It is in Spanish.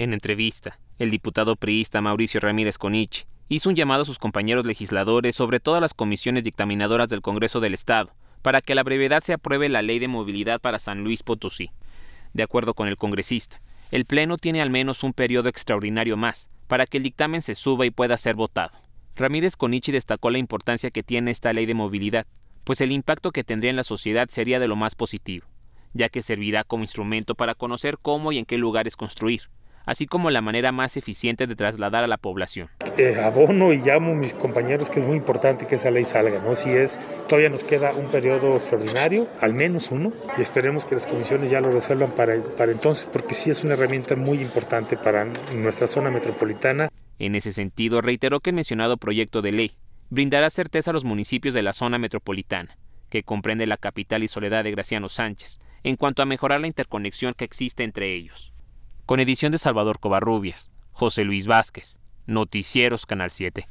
En entrevista, el diputado priista Mauricio Ramírez Conichi hizo un llamado a sus compañeros legisladores, sobre todas las comisiones dictaminadoras del Congreso del Estado, para que a la brevedad se apruebe la ley de movilidad para San Luis Potosí. De acuerdo con el congresista, el Pleno tiene al menos un periodo extraordinario más para que el dictamen se suba y pueda ser votado. Ramírez Conichi destacó la importancia que tiene esta ley de movilidad, pues el impacto que tendría en la sociedad sería de lo más positivo, ya que servirá como instrumento para conocer cómo y en qué lugares construir, así como la manera más eficiente de trasladar a la población. Eh, abono y llamo a mis compañeros que es muy importante que esa ley salga, ¿no? Si es, todavía nos queda un periodo extraordinario, al menos uno, y esperemos que las comisiones ya lo resuelvan para, para entonces, porque sí es una herramienta muy importante para nuestra zona metropolitana. En ese sentido, reiteró que el mencionado proyecto de ley brindará certeza a los municipios de la zona metropolitana, que comprende la capital y soledad de Graciano Sánchez, en cuanto a mejorar la interconexión que existe entre ellos con edición de Salvador Covarrubias, José Luis Vázquez, Noticieros Canal 7.